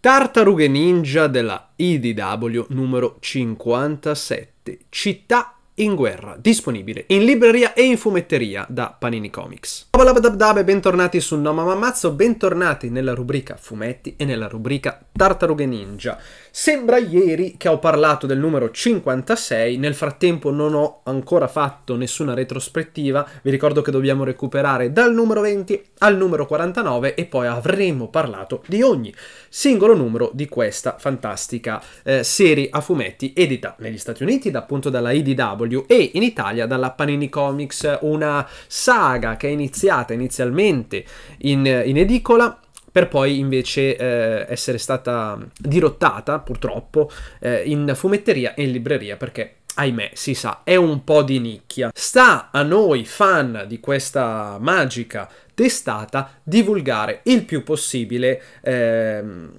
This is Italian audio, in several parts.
Tartarughe Ninja della IDW numero 57, Città in guerra, disponibile in libreria e in fumetteria da Panini Comics. Dabalabadabdabe, bentornati su Noma Mammazzo, bentornati nella rubrica fumetti e nella rubrica tartarughe ninja. Sembra ieri che ho parlato del numero 56, nel frattempo non ho ancora fatto nessuna retrospettiva, vi ricordo che dobbiamo recuperare dal numero 20 al numero 49 e poi avremo parlato di ogni singolo numero di questa fantastica eh, serie a fumetti edita negli Stati Uniti, da appunto dalla IDW IDW e in Italia dalla Panini Comics, una saga che è iniziata inizialmente in, in edicola per poi invece eh, essere stata dirottata purtroppo eh, in fumetteria e in libreria perché ahimè, si sa, è un po' di nicchia. Sta a noi fan di questa magica testata divulgare il più possibile ehm,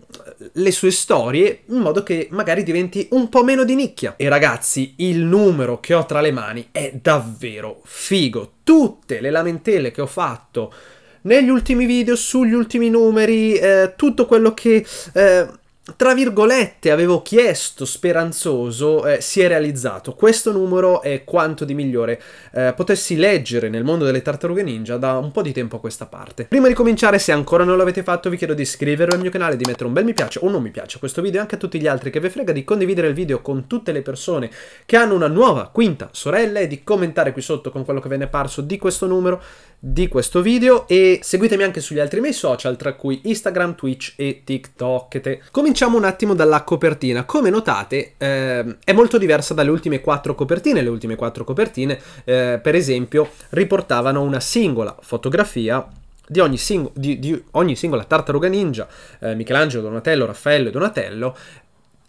le sue storie in modo che magari diventi un po' meno di nicchia. E ragazzi, il numero che ho tra le mani è davvero figo. Tutte le lamentele che ho fatto negli ultimi video, sugli ultimi numeri, eh, tutto quello che... Eh, tra virgolette, avevo chiesto speranzoso, eh, si è realizzato. Questo numero è quanto di migliore eh, potessi leggere nel mondo delle tartarughe ninja da un po' di tempo a questa parte. Prima di cominciare, se ancora non l'avete fatto, vi chiedo di iscrivervi al mio canale, di mettere un bel mi piace o non mi piace a questo video e anche a tutti gli altri che vi frega, di condividere il video con tutte le persone che hanno una nuova quinta sorella e di commentare qui sotto con quello che ve ne è parso di questo numero di questo video e seguitemi anche sugli altri miei social tra cui Instagram, Twitch e TikTok. Cominciamo un attimo dalla copertina. Come notate eh, è molto diversa dalle ultime quattro copertine. Le ultime quattro copertine eh, per esempio riportavano una singola fotografia di ogni, sing- di, di ogni singola tartaruga ninja, eh, Michelangelo, Donatello, Raffaello e Donatello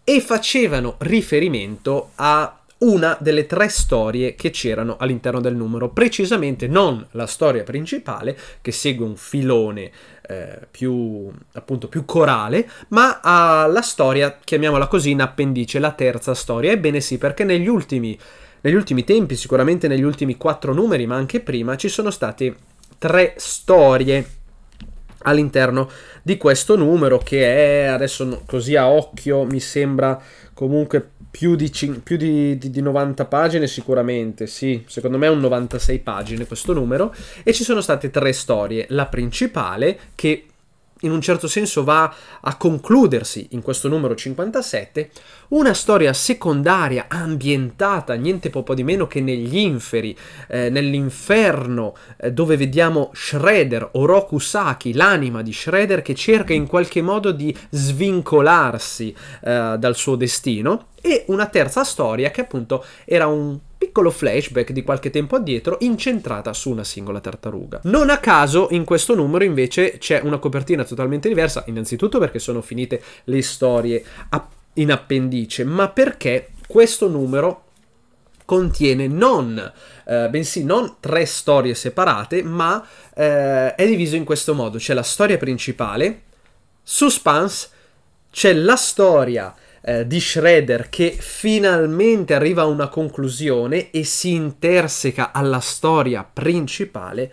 e facevano riferimento a una delle tre storie che c'erano all'interno del numero, precisamente non la storia principale che segue un filone eh, più appunto più corale, ma alla ah, storia, chiamiamola così, in appendice la terza storia. Ebbene sì, perché negli ultimi negli ultimi tempi, sicuramente negli ultimi quattro numeri, ma anche prima ci sono state tre storie all'interno di questo numero che è adesso così a occhio mi sembra comunque più, di, più di, di, di, 90 pagine sicuramente, sì, secondo me è un 96 pagine questo numero, e ci sono state tre storie, la principale che in un certo senso va a concludersi in questo numero 57, una storia secondaria ambientata niente po' di meno che negli inferi, eh, nell'inferno eh, dove vediamo Shredder, Oroku Saki, l'anima di Shredder che cerca in qualche modo di svincolarsi eh, dal suo destino, e una terza storia che appunto era un piccolo flashback di qualche tempo addietro incentrata su una singola tartaruga. Non a caso in questo numero invece c'è una copertina totalmente diversa, innanzitutto perché sono finite le storie in appendice, ma perché questo numero contiene non, eh, bensì non tre storie separate, ma eh, è diviso in questo modo. C'è la storia principale, suspense, c'è la storia eh, di Shredder che finalmente arriva a una conclusione e si interseca alla storia principale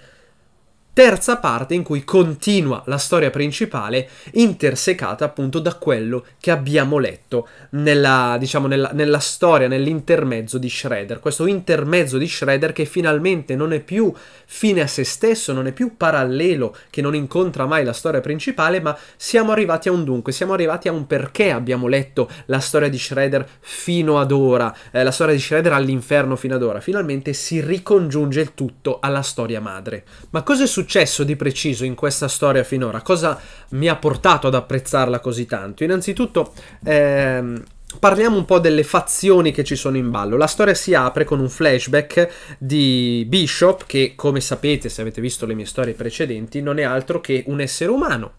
terza parte in cui continua la storia principale intersecata appunto da quello che abbiamo letto nella, diciamo, nella, nella storia, nell'intermezzo di Shredder. Questo intermezzo di Shredder che finalmente non è più fine a se stesso, non è più parallelo, che non incontra mai la storia principale, ma siamo arrivati a un dunque, siamo arrivati a un perché abbiamo letto la storia di Shredder fino ad ora, eh, la storia di Shredder all'inferno fino ad ora. Finalmente si ricongiunge il tutto alla storia madre. Ma cosa è successo? successo di preciso in questa storia finora? Cosa mi ha portato ad apprezzarla così tanto? Innanzitutto, ehm, Parliamo un po' delle fazioni che ci sono in ballo. La storia si apre con un flashback di Bishop, che come sapete se avete visto le mie storie precedenti, non è altro che un essere umano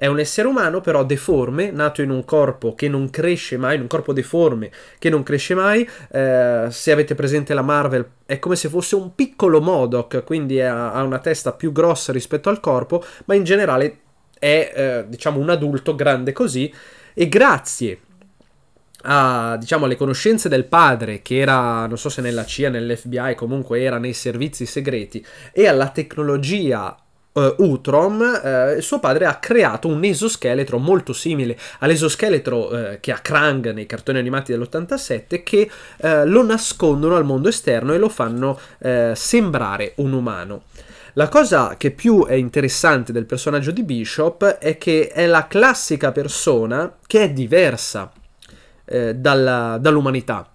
è un essere umano però deforme, nato in un corpo che non cresce mai, in un corpo deforme che non cresce mai. Eh, se avete presente la Marvel, è come se fosse un piccolo Modoc, quindi ha una testa più grossa rispetto al corpo, ma in generale è eh, diciamo un adulto grande così. E grazie a, diciamo, alle conoscenze del padre, che era, non so se nella CIA, nell'FBI, comunque era nei servizi segreti, e alla tecnologia uh, Utrom, uh, suo padre ha creato un esoscheletro molto simile all'esoscheletro uh, che ha Krang nei cartoni animati dell'87 che lo nascondono al mondo esterno e lo fanno sembrare un umano. La cosa che più è interessante del personaggio di Bishop è che è la classica persona che è diversa eh, dalla, dall'umanità.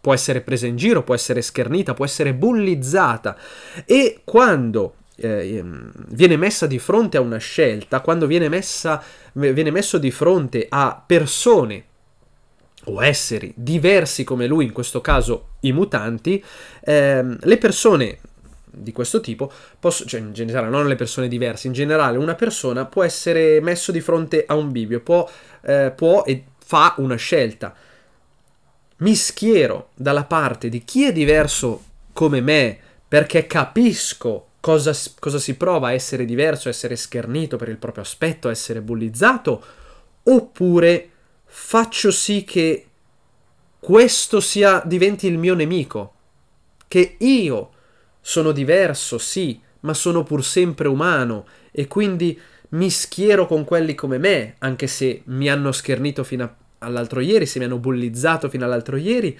Può essere presa in giro, può essere schernita, può essere bullizzata. E quando eh, ehm, viene messa di fronte a una scelta, quando viene, messa, viene messo di fronte a persone o esseri diversi come lui, in questo caso i mutanti, ehm, le persone di questo tipo, posso, cioè in generale non le persone diverse, in generale una persona può essere messo di fronte a un bivio, può, eh, può e fa una scelta. Mi schiero dalla parte di chi è diverso come me perché capisco cosa, cosa si prova, essere diverso, essere schernito per il proprio aspetto, essere bullizzato, oppure faccio sì che questo sia, diventi il mio nemico, che io sono diverso, sì, ma sono pur sempre umano e quindi mi schiero con quelli come me, anche se mi hanno schernito fino all'altro ieri, se mi hanno bullizzato fino all'altro ieri,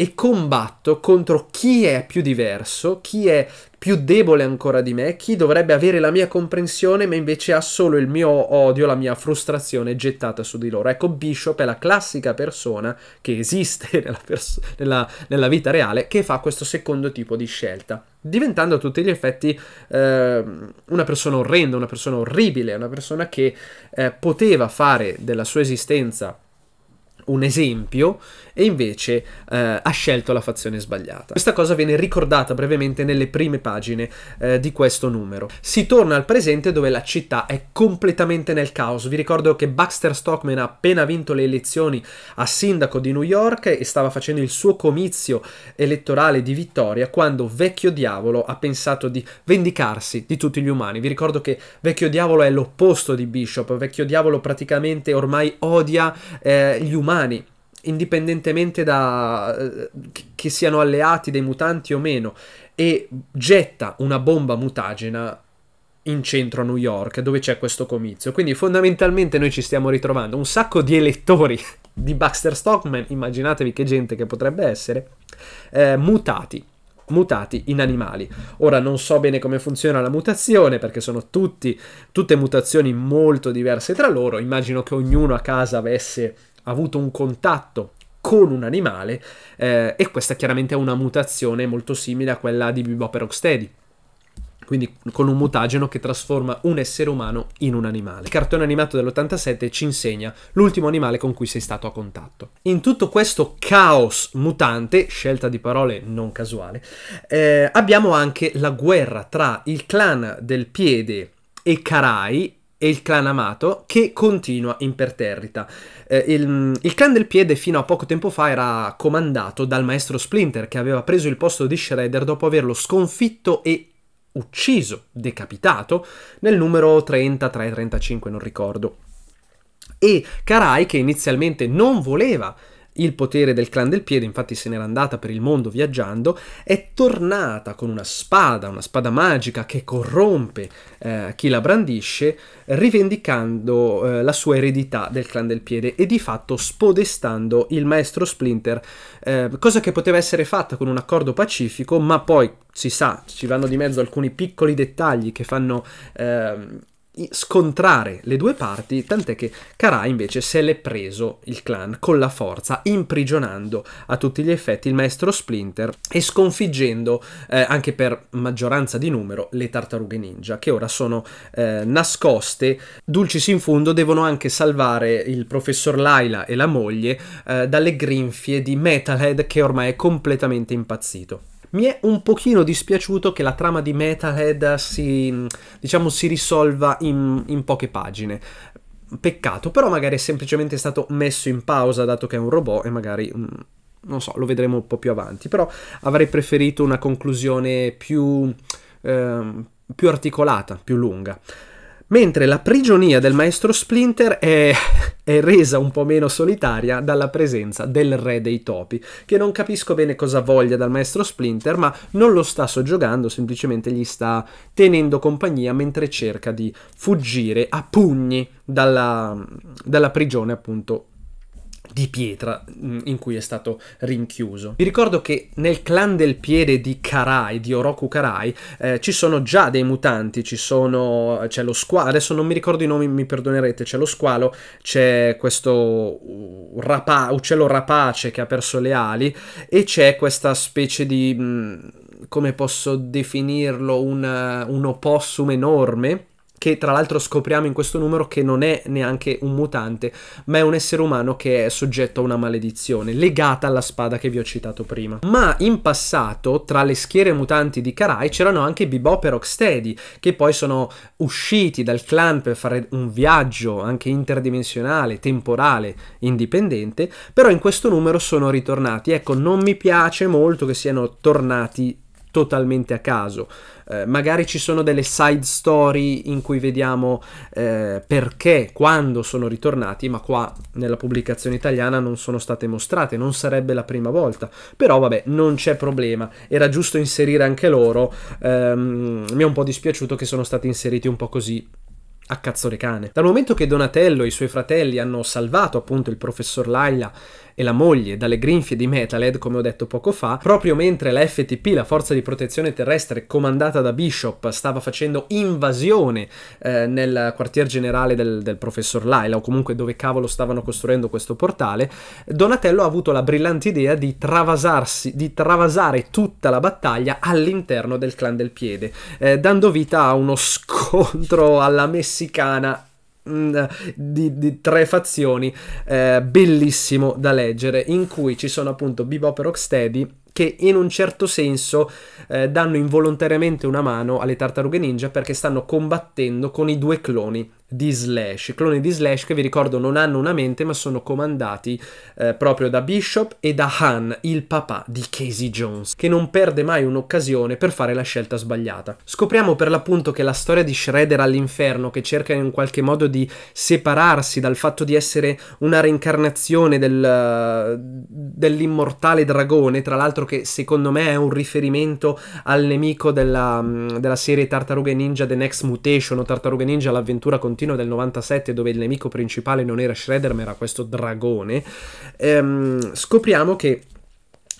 e combatto contro chi è più diverso, chi è più debole ancora di me, chi dovrebbe avere la mia comprensione ma invece ha solo il mio odio, la mia frustrazione gettata su di loro. Ecco, Bishop è la classica persona che esiste nella, pers- nella, nella vita reale che fa questo secondo tipo di scelta, diventando a tutti gli effetti eh, una persona orrenda, una persona orribile, una persona che eh, poteva fare della sua esistenza un esempio e invece eh, ha scelto la fazione sbagliata. Questa cosa viene ricordata brevemente nelle prime pagine eh, di questo numero. Si torna al presente dove la città è completamente nel caos. Vi ricordo che Baxter Stockman ha appena vinto le elezioni a sindaco di New York e stava facendo il suo comizio elettorale di vittoria quando Vecchio Diavolo ha pensato di vendicarsi di tutti gli umani. Vi ricordo che Vecchio Diavolo è l'opposto di Bishop. Vecchio Diavolo praticamente ormai odia eh, gli umani umani, indipendentemente da eh, che siano alleati dei mutanti o meno, e getta una bomba mutagena in centro a New York, dove c'è questo comizio. Quindi fondamentalmente noi ci stiamo ritrovando un sacco di elettori di Baxter Stockman, immaginatevi che gente che potrebbe essere, eh, mutati mutati in animali. Ora non so bene come funziona la mutazione perché sono tutti, tutte mutazioni molto diverse tra loro, immagino che ognuno a casa avesse avuto un contatto con un animale eh, e questa chiaramente è una mutazione molto simile a quella di Bebop e Rocksteady quindi con un mutageno che trasforma un essere umano in un animale. Il cartone animato dell'87 ci insegna l'ultimo animale con cui sei stato a contatto. In tutto questo caos mutante, scelta di parole non casuale, eh, abbiamo anche la guerra tra il clan del piede e Karai e il clan amato che continua imperterrita. Eh, il, il, clan del piede fino a poco tempo fa era comandato dal maestro Splinter che aveva preso il posto di Shredder dopo averlo sconfitto e ucciso, decapitato, nel numero 33-35 non ricordo. E Karai che inizialmente non voleva il potere del clan del piede, infatti se n'era andata per il mondo viaggiando, è tornata con una spada, una spada magica che corrompe eh, chi la brandisce, rivendicando eh, la sua eredità del clan del piede e di fatto spodestando il maestro Splinter, eh, cosa che poteva essere fatta con un accordo pacifico, ma poi si sa, ci vanno di mezzo alcuni piccoli dettagli che fanno ehm, scontrare le due parti, tant'è che Karai invece se l'è preso il clan con la forza, imprigionando a tutti gli effetti il maestro Splinter e sconfiggendo eh, anche per maggioranza di numero le tartarughe ninja, che ora sono eh, nascoste, dulcis in fundo devono anche salvare il professor Laila e la moglie eh, dalle grinfie di Metalhead che ormai è completamente impazzito. Mi è un pochino dispiaciuto che la trama di Metalhead si, diciamo, si risolva in, in poche pagine. Peccato, però magari è semplicemente stato messo in pausa dato che è un robot e magari mm, non so, lo vedremo un po' più avanti, però avrei preferito una conclusione più, eh, più articolata, più lunga mentre la prigionia del maestro Splinter è, è, resa un po' meno solitaria dalla presenza del re dei topi, che non capisco bene cosa voglia dal maestro Splinter, ma non lo sta soggiogando, semplicemente gli sta tenendo compagnia mentre cerca di fuggire a pugni dalla, dalla prigione appunto di pietra mm, in cui è stato rinchiuso. Vi ricordo che nel clan del piede di Karai, di Oroku Karai, eh, ci sono già dei mutanti, ci sono, c'è lo squalo, adesso non mi ricordo i nomi, mi perdonerete, c'è lo squalo, c'è questo rapa, uccello rapace che ha perso le ali e c'è questa specie di, mm, come posso definirlo, un, un opossum enorme che tra l'altro scopriamo in questo numero che non è neanche un mutante, ma è un essere umano che è soggetto a una maledizione, legata alla spada che vi ho citato prima. Ma in passato, tra le schiere mutanti di Karai, c'erano anche Bebop e Rocksteady, che poi sono usciti dal clan per fare un viaggio anche interdimensionale, temporale, indipendente, però in questo numero sono ritornati. Ecco, non mi piace molto che siano tornati totalmente a caso. Eh, magari ci sono delle side story in cui vediamo eh, perché, quando sono ritornati, ma qua nella pubblicazione italiana non sono state mostrate, non sarebbe la prima volta. Però vabbè, non c'è problema, era giusto inserire anche loro. Ehm, mi è un po' dispiaciuto che sono stati inseriti un po' così a cazzo le cane. Dal momento che Donatello e i suoi fratelli hanno salvato appunto il professor Laila e la moglie dalle grinfie di Metalhead, come ho detto poco fa, proprio mentre la FTP, la forza di protezione terrestre comandata da Bishop, stava facendo invasione eh, nel quartier generale del, del professor Laila, o comunque dove cavolo stavano costruendo questo portale, Donatello ha avuto la brillante idea di travasarsi, di travasare tutta la battaglia all'interno del clan del piede, eh, dando vita a uno scontro alla messicana mh, mm, di, di, tre fazioni eh, bellissimo da leggere in cui ci sono appunto Bebop e Rocksteady che in un certo senso eh, danno involontariamente una mano alle tartarughe ninja perché stanno combattendo con i due cloni di Slash, cloni di Slash che vi ricordo non hanno una mente ma sono comandati eh, proprio da Bishop e da Han, il papà di Casey Jones, che non perde mai un'occasione per fare la scelta sbagliata. Scopriamo per l'appunto che la storia di Shredder all'inferno, che cerca in qualche modo di separarsi dal fatto di essere una reincarnazione del, dell'immortale dragone, tra l'altro che secondo me è un riferimento al nemico della, della serie Tartaruga Ninja The Next Mutation o Tartaruga Ninja l'avventura continua continuo del 97 dove il nemico principale non era Shredder ma era questo dragone, ehm, scopriamo che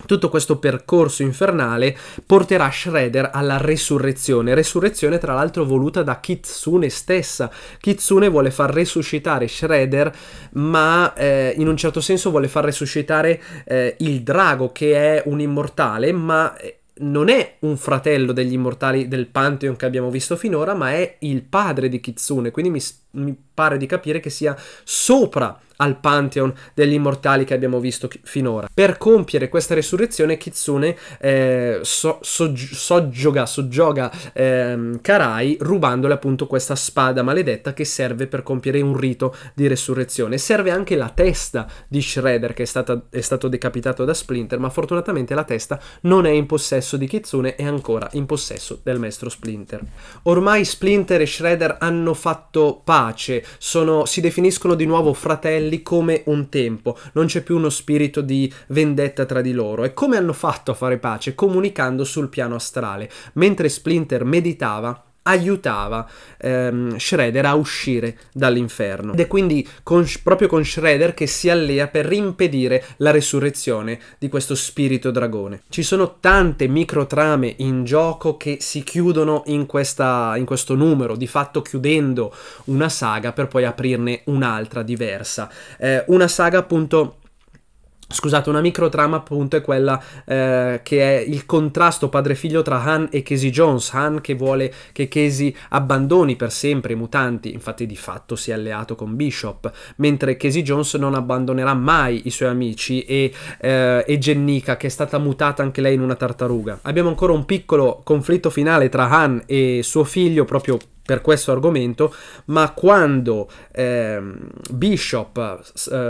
tutto questo percorso infernale porterà Shredder alla resurrezione, resurrezione tra l'altro voluta da Kitsune stessa. Kitsune vuole far resuscitare Shredder, ma eh, in un certo senso vuole far resuscitare eh, il drago che è un immortale, ma eh, non è un fratello degli immortali del Pantheon che abbiamo visto finora, ma è il padre di Kitsune, quindi mi, mi pare di capire che sia sopra al pantheon degli immortali che abbiamo visto finora. Per compiere questa resurrezione, Kitsune eh, so, soggioga, soggioga eh, Karai rubandole appunto questa spada maledetta che serve per compiere un rito di resurrezione. Serve anche la testa di Shredder che è, stata, è stato decapitato da Splinter, ma fortunatamente la testa non è in possesso di Kitsune, è ancora in possesso del maestro Splinter. Ormai Splinter e Shredder hanno fatto parte pace, sono, si definiscono di nuovo fratelli come un tempo, non c'è più uno spirito di vendetta tra di loro. E come hanno fatto a fare pace? Comunicando sul piano astrale. Mentre Splinter meditava, aiutava ehm, Shredder a uscire dall'inferno ed è quindi con, proprio con Shredder che si allea per impedire la resurrezione di questo spirito dragone. Ci sono tante microtrame in gioco che si chiudono in, questa, in questo numero, di fatto chiudendo una saga per poi aprirne un'altra diversa. Eh, una saga appunto Scusate, una micro trama appunto è quella eh, che è il contrasto padre-figlio tra Han e Casey Jones. Han che vuole che Casey abbandoni per sempre i mutanti, infatti di fatto si è alleato con Bishop, mentre Casey Jones non abbandonerà mai i suoi amici e, eh, e Jennica che è stata mutata anche lei in una tartaruga. Abbiamo ancora un piccolo conflitto finale tra Han e suo figlio proprio per questo argomento, ma quando ehm, eh, Bishop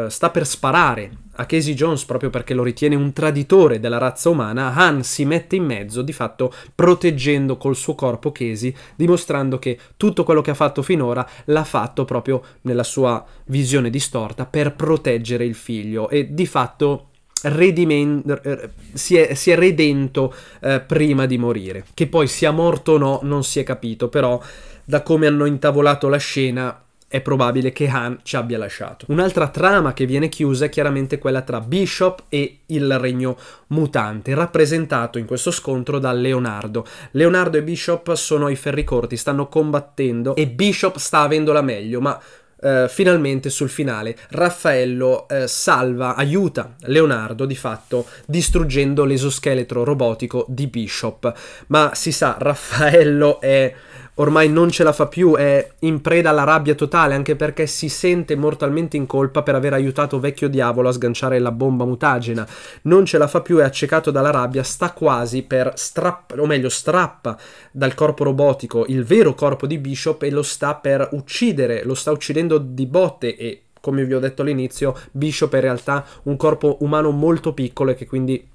sta per sparare a Casey Jones proprio perché lo ritiene un traditore della razza umana, Han si mette in mezzo di fatto proteggendo col suo corpo Casey, dimostrando che tutto quello che ha fatto finora l'ha fatto proprio nella sua visione distorta per proteggere il figlio e di fatto si è, si, è, redento eh, prima di morire. Che poi sia morto o no non si è capito, però da come hanno intavolato la scena è probabile che Han ci abbia lasciato. Un'altra trama che viene chiusa è chiaramente quella tra Bishop e il regno mutante, rappresentato in questo scontro da Leonardo. Leonardo e Bishop sono ai ferri corti, stanno combattendo e Bishop sta avendo la meglio, ma Uh, finalmente sul finale Raffaello uh, salva, aiuta Leonardo di fatto distruggendo l'esoscheletro robotico di Bishop. Ma si sa, Raffaello è ormai non ce la fa più, è in preda alla rabbia totale, anche perché si sente mortalmente in colpa per aver aiutato vecchio diavolo a sganciare la bomba mutagena. Non ce la fa più, è accecato dalla rabbia, sta quasi per strappare, o meglio, strappa dal corpo robotico il vero corpo di Bishop e lo sta per uccidere, lo sta uccidendo di botte e come vi ho detto all'inizio, Bishop è in realtà un corpo umano molto piccolo e che quindi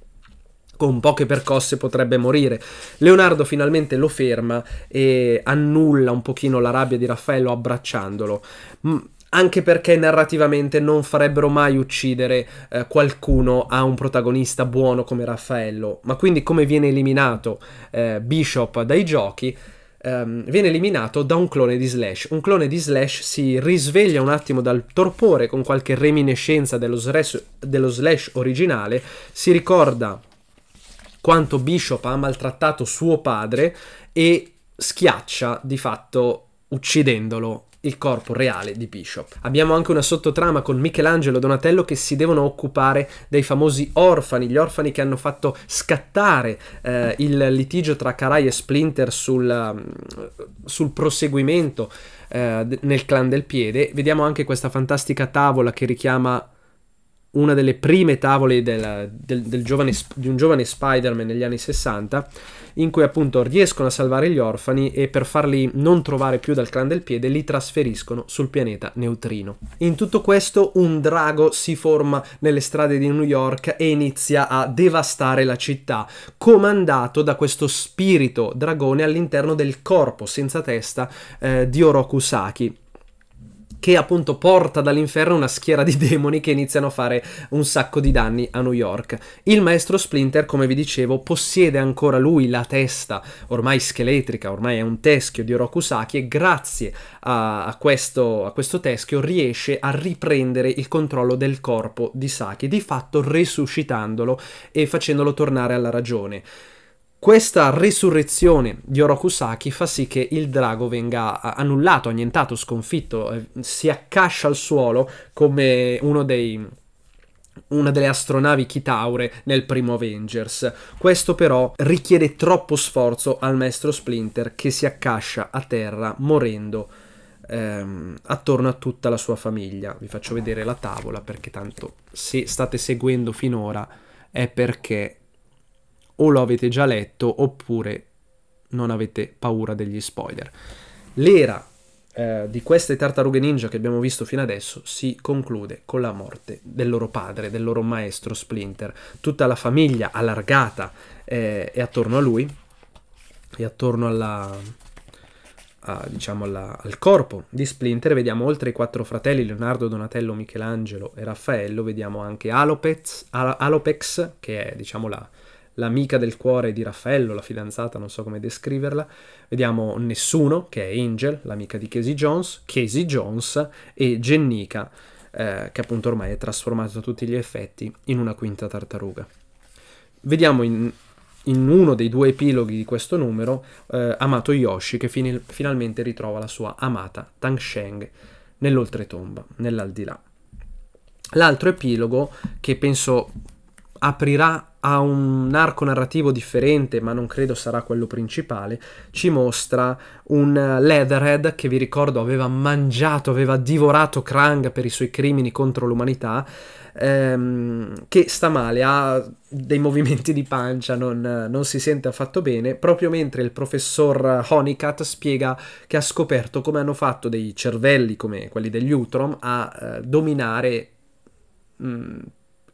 con poche percosse potrebbe morire. Leonardo finalmente lo ferma e annulla un pochino la rabbia di Raffaello abbracciandolo. M- anche perché narrativamente non farebbero mai uccidere eh, qualcuno a un protagonista buono come Raffaello. Ma quindi come viene eliminato eh, Bishop dai giochi? Ehm, viene eliminato da un clone di Slash. Un clone di Slash si risveglia un attimo dal torpore con qualche reminiscenza dello slash, dello slash originale, si ricorda quanto Bishop ha maltrattato suo padre e schiaccia di fatto uccidendolo il corpo reale di Bishop. Abbiamo anche una sottotrama con Michelangelo e Donatello che si devono occupare dei famosi orfani, gli orfani che hanno fatto scattare eh, il litigio tra Carai e Splinter sul, mm, sul proseguimento eh, nel clan del piede. Vediamo anche questa fantastica tavola che richiama una delle prime tavole della, del, del giovane, di un giovane Spider-Man negli anni 60, in cui appunto riescono a salvare gli orfani e per farli non trovare più dal clan del piede li trasferiscono sul pianeta Neutrino. In tutto questo un drago si forma nelle strade di New York e inizia a devastare la città, comandato da questo spirito dragone all'interno del corpo senza testa eh, di Oroku Saki che appunto porta dall'inferno una schiera di demoni che iniziano a fare un sacco di danni a New York. Il maestro Splinter, come vi dicevo, possiede ancora lui la testa ormai scheletrica, ormai è un teschio di Oroku Saki e grazie a, a, questo, a questo teschio riesce a riprendere il controllo del corpo di Saki, di fatto resuscitandolo e facendolo tornare alla ragione. Questa risurrezione di Orokusaki fa sì che il drago venga annullato, annientato, sconfitto, eh, si accascia al suolo come uno dei una delle astronavi Kitaure nel primo Avengers. Questo però richiede troppo sforzo al maestro Splinter che si accascia a terra morendo ehm, attorno a tutta la sua famiglia. Vi faccio vedere la tavola perché tanto se state seguendo finora è perché o lo avete già letto oppure non avete paura degli spoiler. L'era eh, di queste tartarughe ninja che abbiamo visto fino adesso si conclude con la morte del loro padre, del loro maestro Splinter. Tutta la famiglia allargata eh, è attorno a lui e attorno alla, a, diciamo alla, al corpo di Splinter vediamo oltre i quattro fratelli Leonardo, Donatello, Michelangelo e Raffaello, vediamo anche Alopez, Al Alopex che è diciamo la, l'amica del cuore di Raffaello, la fidanzata, non so come descriverla. Vediamo Nessuno, che è Angel, l'amica di Casey Jones, Casey Jones e Jennica, eh, che appunto ormai è trasformata a tutti gli effetti in una quinta tartaruga. Vediamo in, in uno dei due epiloghi di questo numero eh, Amato Yoshi che fin finalmente ritrova la sua amata Tang Sheng nell'oltretomba, nell'aldilà. L'altro epilogo, che penso aprirà a un arco narrativo differente, ma non credo sarà quello principale, ci mostra un Leatherhead che vi ricordo aveva mangiato, aveva divorato Krang per i suoi crimini contro l'umanità, ehm, che sta male, ha dei movimenti di pancia, non, non si sente affatto bene, proprio mentre il professor Honeycutt spiega che ha scoperto come hanno fatto dei cervelli come quelli degli Utrom a eh, dominare mh, mm,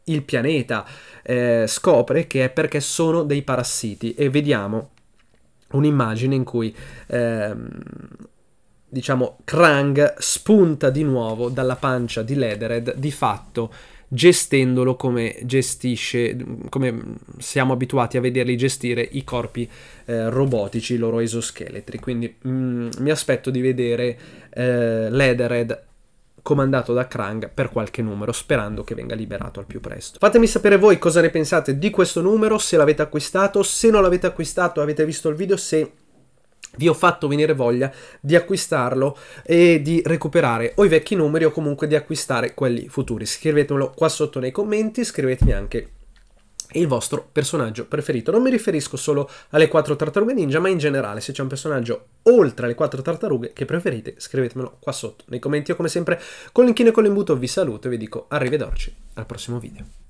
il pianeta, eh, scopre che è perché sono dei parassiti e vediamo un'immagine in cui ehm, diciamo Krang spunta di nuovo dalla pancia di Ledered di fatto gestendolo come gestisce come siamo abituati a vederli gestire i corpi eh, robotici i loro esoscheletri quindi mh, mm, mi aspetto di vedere eh, Ledered comandato da Krang per qualche numero, sperando che venga liberato al più presto. Fatemi sapere voi cosa ne pensate di questo numero, se l'avete acquistato, se non l'avete acquistato, avete visto il video, se vi ho fatto venire voglia di acquistarlo e di recuperare o i vecchi numeri o comunque di acquistare quelli futuri. Scrivetemelo qua sotto nei commenti, scrivetemi anche il vostro personaggio preferito. Non mi riferisco solo alle quattro tartarughe ninja, ma in generale, se c'è un personaggio oltre alle quattro tartarughe che preferite, scrivetemelo qua sotto nei commenti. Io come sempre con l'inchino e con l'imbuto vi saluto e vi dico arrivederci al prossimo video.